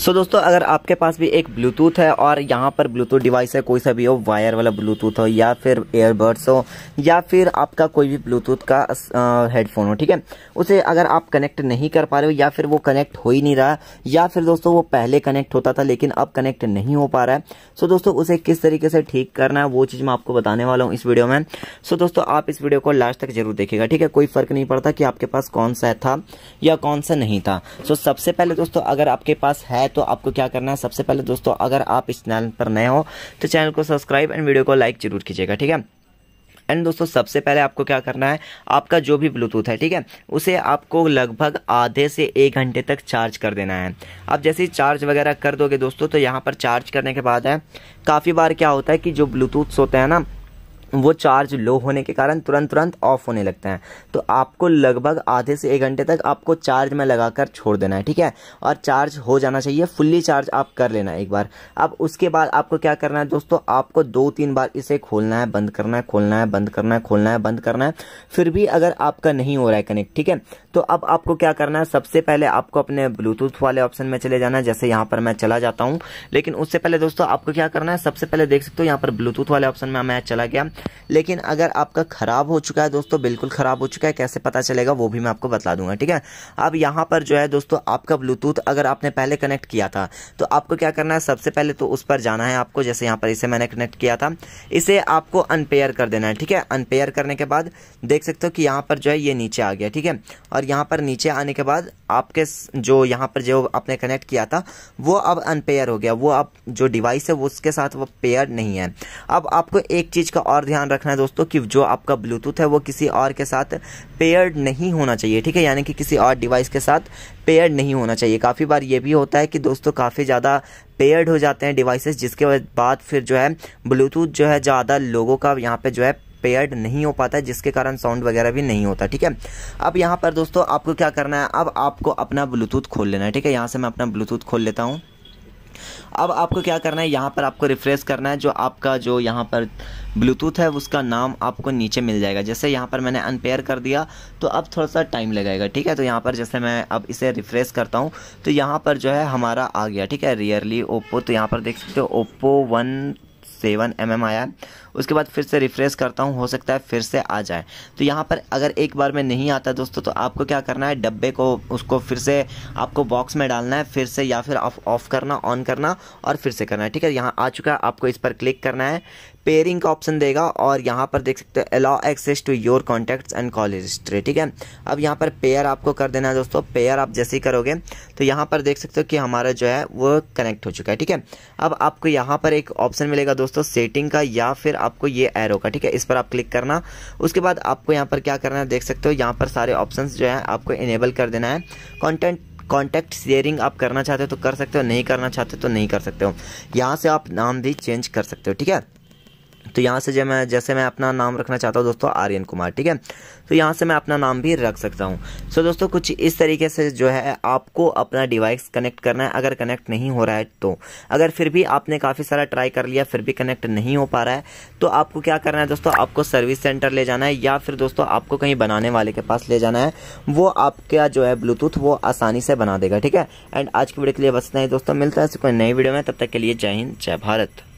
सो so, दोस्तों अगर आपके पास भी एक ब्लूटूथ है और यहाँ पर ब्लूटूथ डिवाइस है कोई सा भी हो वायर वाला ब्लूटूथ हो या फिर एयरबड्स हो या फिर आपका कोई भी ब्लूटूथ का हेडफोन हो ठीक है उसे अगर आप कनेक्ट नहीं कर पा रहे हो या फिर वो कनेक्ट हो ही नहीं रहा या फिर दोस्तों वो पहले कनेक्ट होता था लेकिन अब कनेक्ट नहीं हो पा रहा है सो so, दोस्तों उसे किस तरीके से ठीक करना है वो चीज़ मैं आपको बताने वाला हूँ इस वीडियो में सो so, दोस्तों आप इस वीडियो को लास्ट तक जरूर देखेगा ठीक है कोई फर्क नहीं पड़ता कि आपके पास कौन सा था या कौन सा नहीं था सो सबसे पहले दोस्तों अगर आपके पास है है तो आपको क्या करना है सबसे पहले दोस्तों अगर आप इस चैनल पर नए हो तो चैनल को सब्सक्राइब एंड वीडियो को लाइक जरूर कीजिएगा ठीक है एंड दोस्तों सबसे पहले आपको क्या करना है आपका जो भी ब्लूटूथ है ठीक है उसे आपको लगभग आधे से एक घंटे तक चार्ज कर देना है आप जैसे ही चार्ज वगैरह कर दोगे दोस्तों तो यहाँ पर चार्ज करने के बाद है काफ़ी बार क्या होता है कि जो ब्लूटूथ्स होते हैं ना वो चार्ज लो होने के कारण तुरंत तुरंत ऑफ होने लगते हैं तो आपको लगभग आधे से एक घंटे तक आपको चार्ज में लगाकर छोड़ देना है ठीक है और चार्ज हो जाना चाहिए फुल्ली चार्ज आप कर लेना है एक बार अब उसके बाद आपको क्या करना है दोस्तों आपको दो तीन बार इसे खोलना है बंद करना है खोलना है बंद करना है खोलना है बंद करना है फिर भी अगर आपका नहीं हो रहा है कनेक्ट ठीक है तो अब आपको क्या करना है सबसे पहले आपको अपने ब्लूटूथ वाले ऑप्शन में चले जाना है जैसे यहाँ पर मैं चला जाता हूँ लेकिन उससे पहले दोस्तों आपको क्या करना है सबसे पहले देख सकते हो यहाँ पर ब्लूटूथ वाले ऑप्शन में मैं चला गया लेकिन अगर आपका ख़राब हो चुका है दोस्तों बिल्कुल ख़राब हो चुका है कैसे पता चलेगा वो भी मैं आपको बता दूंगा ठीक है अब यहाँ पर जो है दोस्तों आपका ब्लूटूथ अगर आपने पहले कनेक्ट किया था तो आपको क्या करना है सबसे पहले तो उस पर जाना है आपको जैसे यहाँ पर इसे मैंने कनेक्ट किया था इसे आपको अनपेयर कर देना है ठीक है अनपेयर करने के बाद देख सकते हो कि यहाँ पर जो है ये नीचे आ गया ठीक है और यहाँ पर नीचे आने के बाद आपके जो यहाँ पर जो आपने कनेक्ट किया था वो अब अनपेयर हो गया वो अब जो डिवाइस है वो उसके साथ वो पेयर नहीं है अब आपको एक चीज़ का और और ध्यान रखना है दोस्तों कि जो आपका ब्लूटूथ है वो किसी और के साथ पेयर्ड नहीं होना चाहिए ठीक है यानी कि किसी और डिवाइस के साथ पेयर्ड नहीं होना चाहिए काफ़ी बार ये भी होता है कि दोस्तों काफ़ी ज़्यादा पेयर्ड हो जाते हैं डिवाइसेस जिसके बाद फिर जो है ब्लूटूथ जो है ज़्यादा लोगों का यहाँ पर जो है पेयर्ड नहीं हो पाता है जिसके कारण साउंड वगैरह भी नहीं होता ठीक है अब यहाँ पर दोस्तों आपको क्या करना है अब आपको अपना ब्लूटूथ खोल लेना है ठीक है यहाँ से मैं अपना ब्लूटूथ खोल लेता हूँ अब आपको क्या करना है यहाँ पर आपको रिफ्रेश करना है जो आपका जो यहाँ पर ब्लूटूथ है उसका नाम आपको नीचे मिल जाएगा जैसे यहाँ पर मैंने अनपेयर कर दिया तो अब थोड़ा सा टाइम लगेगा ठीक है तो यहाँ पर जैसे मैं अब इसे रिफ्रेश करता हूँ तो यहाँ पर जो है हमारा आ गया ठीक है रियरली ओप्पो तो यहाँ पर देख सकते हो Oppo one seven M mm आया है उसके बाद फिर से रिफ्रेश करता हूँ हो सकता है फिर से आ जाए तो यहाँ पर अगर एक बार में नहीं आता दोस्तों तो आपको क्या करना है डब्बे को उसको फिर से आपको बॉक्स में डालना है फिर से या फिर ऑफ करना ऑन करना और फिर से करना है ठीक है यहाँ आ चुका है आपको इस पर क्लिक करना है पेयरिंग का ऑप्शन देगा और यहाँ पर देख सकते हो allow access to your contacts and call history ठीक है अब यहाँ पर पेयर आपको कर देना है दोस्तों पेयर आप जैसे ही करोगे तो यहाँ पर देख सकते हो कि हमारा जो है वो कनेक्ट हो चुका है ठीक है अब आपको यहाँ पर एक ऑप्शन मिलेगा दोस्तों सेटिंग का या फिर आपको ये एरो का ठीक है इस पर आप क्लिक करना उसके बाद आपको यहाँ पर क्या करना है देख सकते हो यहाँ पर सारे ऑप्शन जो है आपको इनेबल कर देना है कॉन्टेंट कॉन्टैक्ट शेयरिंग आप करना चाहते हो तो कर सकते हो नहीं करना चाहते हो तो नहीं कर सकते हो यहाँ से आप नाम भी चेंज कर सकते हो ठीक है तो यहाँ से जब मैं जैसे मैं अपना नाम रखना चाहता हूँ दोस्तों आर्यन कुमार ठीक है तो यहाँ से मैं अपना नाम भी रख सकता हूँ सो so, दोस्तों कुछ इस तरीके से जो है आपको अपना डिवाइस कनेक्ट करना है अगर कनेक्ट नहीं हो रहा है तो अगर फिर भी आपने काफ़ी सारा ट्राई कर लिया फिर भी कनेक्ट नहीं हो पा रहा है तो आपको क्या करना है दोस्तों आपको सर्विस सेंटर ले जाना है या फिर दोस्तों आपको कहीं बनाने वाले के पास ले जाना है वो आपका जो है ब्लूटूथ वो आसानी से बना देगा ठीक है एंड आज की वीडियो के लिए बस नहीं दोस्तों मिलता है कोई नई वीडियो में तब तक के लिए जय हिंद जय भारत